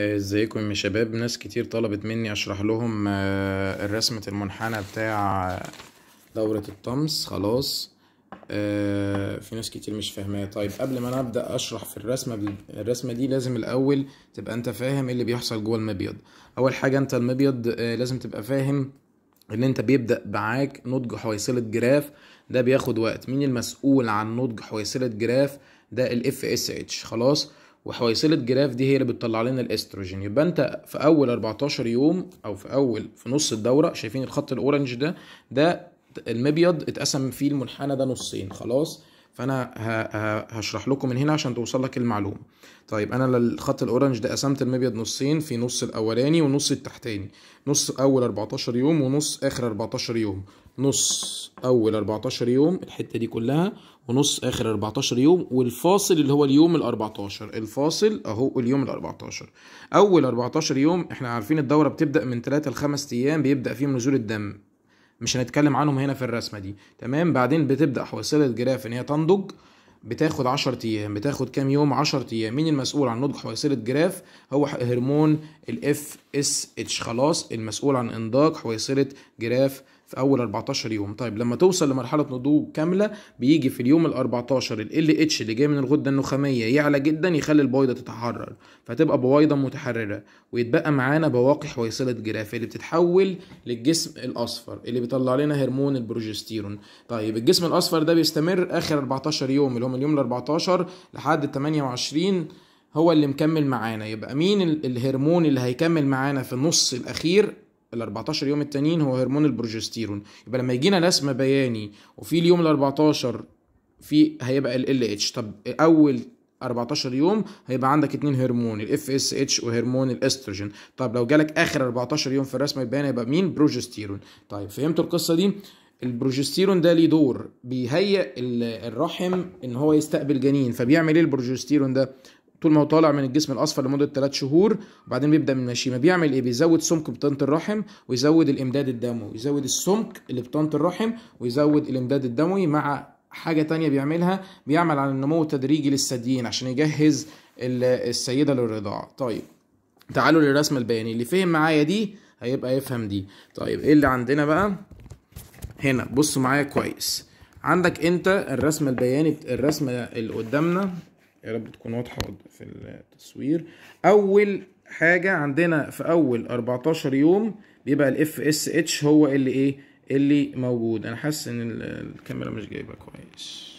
ازيكم يا شباب ناس كتير طلبت مني اشرح لهم آه، الرسمة المنحنى بتاع دورة الطمس خلاص آه، في ناس كتير مش فاهماها طيب قبل ما انا ابدا اشرح في الرسمه الرسمه دي لازم الاول تبقى انت فاهم ايه اللي بيحصل جوه المبيض اول حاجه انت المبيض آه، لازم تبقى فاهم ان انت بيبدا معاك نضج حويصله جراف ده بياخد وقت مين المسؤول عن نضج حويصله جراف ده الاف اس اتش خلاص وحويصله جراف دي هي اللي بتطلع لنا الاستروجين يبقى انت في اول 14 يوم او في اول في نص الدوره شايفين الخط الاورنج ده ده المبيض اتقسم فيه المنحنى ده نصين خلاص فانا هشرح لكم من هنا عشان توصل لك المعلومه طيب انا الخط الاورنج ده قسمت المبيض نصين في نص الاولاني ونص التحتاني نص اول 14 يوم ونص اخر 14 يوم نص اول 14 يوم الحته دي كلها ونص اخر 14 يوم والفاصل اللي هو اليوم ال 14 الفاصل اهو اليوم ال 14 اول 14 يوم احنا عارفين الدوره بتبدا من 3 ل 5 ايام بيبدا فيهم نزول الدم مش هنتكلم عنهم هنا في الرسمه دي تمام بعدين بتبدا حواسيل الجراف ان هي تنضج بتاخد 10 ايام بتاخد كام يوم 10 ايام مين المسؤول عن نضج حويصله جراف هو هرمون الاف اس اتش خلاص المسؤول عن انضاج حويصله جراف في اول 14 يوم طيب لما توصل لمرحله نضوج كامله بيجي في اليوم ال 14 ال ال اتش اللي جاي من الغده النخاميه يعلى جدا يخلي البويضه تتحرر فتبقى بويضه متحرره ويتبقى معانا بواقي حويصله جرافه اللي بتتحول للجسم الاصفر اللي بيطلع لنا هرمون البروجستيرون طيب الجسم الاصفر ده بيستمر اخر 14 يوم اللي هم اليوم ال 14 لحد 28 هو اللي مكمل معانا يبقى مين الهرمون اللي هيكمل معانا في النص الاخير ال 14 يوم التانيين هو هرمون البروجستيرون يبقى لما يجينا نسمه بياني وفي اليوم ال 14 في هيبقى ال ال اتش طب اول 14 يوم هيبقى عندك اتنين هرمون الاف اس اتش وهرمون الاستروجين طب لو جالك اخر 14 يوم في الرسمه البيانيه هيبقى مين بروجستيرون طيب فهمتوا القصه دي البروجستيرون ده ليه دور بيهيئ الرحم ان هو يستقبل جنين فبيعمل ايه البروجستيرون ده طول ما هو طالع من الجسم الاصفر لمده 3 شهور وبعدين بيبدا من المشيمه بيعمل ايه بيزود سمك بطانه الرحم ويزود الامداد الدموي يزود السمك اللي بطانه الرحم ويزود الامداد الدموي مع حاجه تانية بيعملها بيعمل على النمو التدريجي للثديين عشان يجهز السيده للرضاعه طيب تعالوا للرسم البياني اللي فهم معايا دي هيبقى يفهم دي طيب ايه اللي عندنا بقى هنا بصوا معايا كويس عندك انت الرسم البياني الرسم اللي قدامنا يا رب تكون واضحة في التصوير أول حاجة عندنا في أول 14 يوم بيبقى الاف اس اتش هو اللي إيه اللي موجود أنا حاسس إن الكاميرا مش جايبة كويس